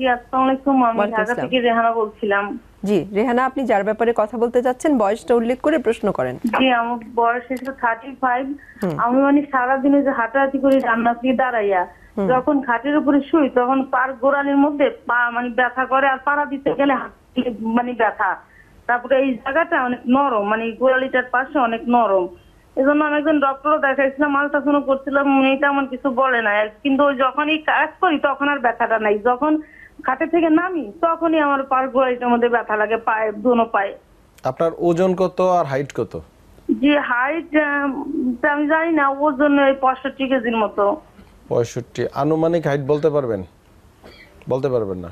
জি রেহানা আপনি যার ব্যাপারে কথা বলতে বয়সটা উল্লেখ করে প্রশ্ন করেন জি আমার বয়স থার্টি আমি মানে সারাদিনে যে হাঁটাহাঁটি করি রান্না দাঁড়াইয়া যখন খাটের উপরে শুই তখন পার গোড়ালির মধ্যে পা মানে ব্যথা করে আর পাড়া দিতে গেলে মানে ব্যথা তারপরে এই জায়গাটা অনেক নরম মানে গোড়ালিটার পাশে অনেক নরম এজন্য আমি একজন ডক্টরও দেখাইছিলাম আলট্রাসাউন্ড করছিলাম এটা আমার কিছু বলে না কিন্তু যখনই কাজ করি তখন আর ব্যথাটা নাই যখন খাটে থেকে নামি তখনই আমার পার গোড়ালিটার মধ্যে ব্যথা লাগে পায়ে দুনো পায়ে আপনার ওজন কত আর হাইট কত জি হাইট আমি জানি না ওজন ওই পঁয়ষট্টি কেজির মতো পঁয়ষট্টি আনুমানিক হাইট বলতে পারবেন বলতে পারবেন না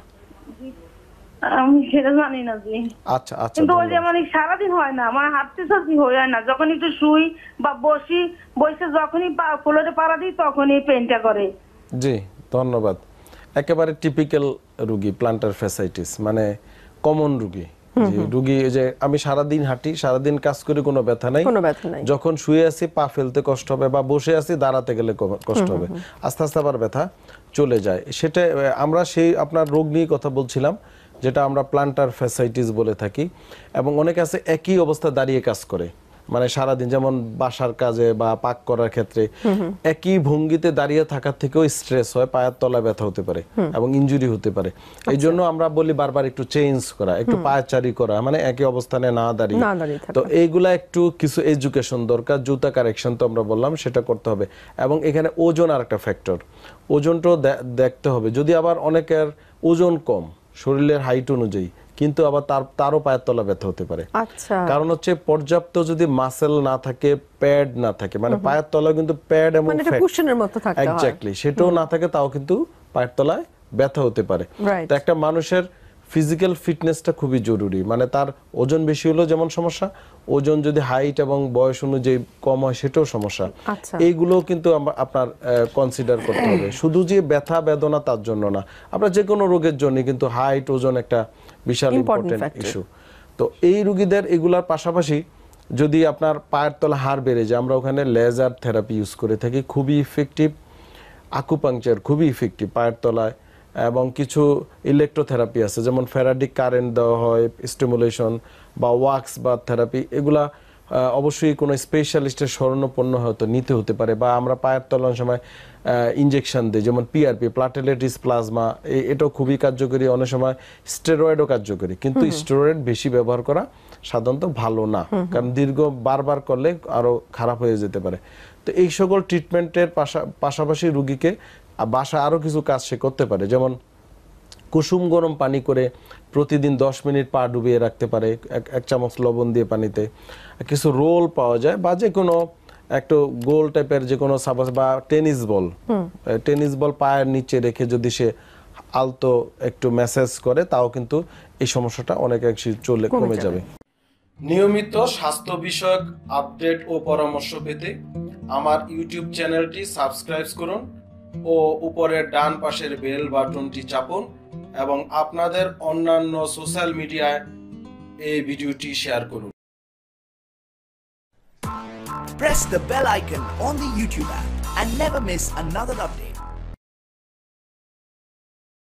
আমি সেটা জানি না জি আচ্ছা আচ্ছা কিন্তু ওই যে মানে সারাদিন হয় না আমার মানে হাঁটতে সাথে হয় না যখন একটু শুই বা বসি বসে যখনই ফ্লোরে পাড়া দিই তখনই পেনটা করে জি ধন্যবাদ একেবারে টিপিক্যাল রুগী প্লান্টার ফ্যাসাইটিস মানে কমন রুগী রুগী যে আমি সারাদিন হাঁটি সারাদিন কাজ করে কোনো ব্যথা নাই যখন শুয়ে আছি পা ফেলতে কষ্ট হবে বা বসে আছি দাঁড়াতে গেলে কষ্ট হবে আস্তে আস্তে আবার ব্যথা চলে যায় সেটা আমরা সেই আপনার রোগ নিয়ে কথা বলছিলাম যেটা আমরা প্লান্টার ফ্যাসাইটিস বলে থাকি এবং অনেকে আছে একই অবস্থা দাঁড়িয়ে কাজ করে মানে সারাদিন যেমন বাসার কাজে বা পাক করার ক্ষেত্রে একই ভঙ্গিতে দাঁড়িয়ে থাকার থেকেও স্ট্রেস হয় পায়ের তলায় ব্যথা হতে পারে এবং ইনজুরি হতে পারে আচ্ছা। এই জন্য আমরা বলি বারবার একটু চেঞ্জ করা একটু পায়চারি করা মানে একই অবস্থানে না দাঁড়িয়ে তো এইগুলা একটু কিছু এডুকেশন দরকার জুতা কারেকশন তো আমরা বললাম সেটা করতে হবে এবং এখানে ওজন আর একটা ফ্যাক্টর ওজনটাও দেখতে হবে যদি আবার অনেকের ওজন কম শরীরের হাইট অনুযায়ী কিন্তু আবার তার তারও পায়ের তলা ব্যথা হতে পারে আচ্ছা। কারণ হচ্ছে পর্যাপ্ত যদি মাসেল না থাকে প্যাড না থাকে মানে পায়ের তলা কিন্তু প্যাড এবং মানে এক্স্যাক্টলি সেটাও না থাকে তাও কিন্তু পায়ের তলায় ব্যথা হতে পারে তো একটা মানুষের ফিজিক্যাল ফিটনেসটা খুবই জরুরি মানে তার ওজন বেশি হলেও যেমন সমস্যা ওজন যদি হাইট এবং বয়স অনুযায়ী কম হয় সেটাও সমস্যা আচ্ছা। এইগুলো কিন্তু আপনার কনসিডার করতে হবে শুধু যে ব্যথা বেদনা তার জন্য না আপনার যে কোনো রোগের জন্য কিন্তু হাইট ওজন একটা বিশাল ইম্পর্টেন্ট ইস্যু তো এই রুগীদের এগুলার পাশাপাশি যদি আপনার পায়ের তলা হাড় বেড়ে যায় আমরা ওখানে লেজার থেরাপি ইউজ করে থাকি খুবই ইফেক্টিভ আকুপাংচার খুবই ইফেক্টিভ পায়ের তলায় এবং কিছু ইলেকট্রোথেরাপি আছে যেমন ফেরাডিক কারেন্ট দেওয়া হয় স্টিমুলেশন বা ওয়াক্স বা থেরাপি এগুলা অবশ্যই কোনো স্পেশালিস্টের স্বর্ণপণ্য হয়তো নিতে হতে পারে বা আমরা পায়ের তলান সময় ইঞ্জেকশন দিই যেমন পিআরপি প্লাটেলেটিস প্লাজমা এটাও খুবই কার্যকরী অনেক সময় স্টেরয়েডও কার্যকরী কিন্তু স্টেরয়েড বেশি ব্যবহার করা সাধারণত ভালো না কারণ দীর্ঘ বারবার করলে আরও খারাপ হয়ে যেতে পারে তো এই সকল ট্রিটমেন্টের পাশাপাশি রুগীকে বাসা আরও কিছু কাজ সে করতে পারে যেমন কুসুম গরম পানি করে প্রতিদিন দশ মিনিট পা ডুবিয়ে রাখতে পারে এক চামচ লবণ দিয়ে পানিতে কিছু রোল পাওয়া যায় বা যে কোনো একটু গোল টাইপের যে কোনো সাপোজ বা টেনিস বল টেনিস বল পায়ের নিচে রেখে যদি সে আলতো একটু মেসেজ করে তাও কিন্তু এই সমস্যাটা অনেক চলে কমে যাবে নিয়মিত স্বাস্থ্য বিষয়ক আপডেট ও পরামর্শ পেতে আমার ইউটিউব চ্যানেলটি সাবস্ক্রাইব করুন ও উপরের ডান পাশের বেল বাটনটি চাপুন এবং আপনাদের অন্যান্য সোশ্যাল মিডিয়ায় এই ভিডিওটি শেয়ার করুন Press the bell icon on the YouTube app and never miss another update.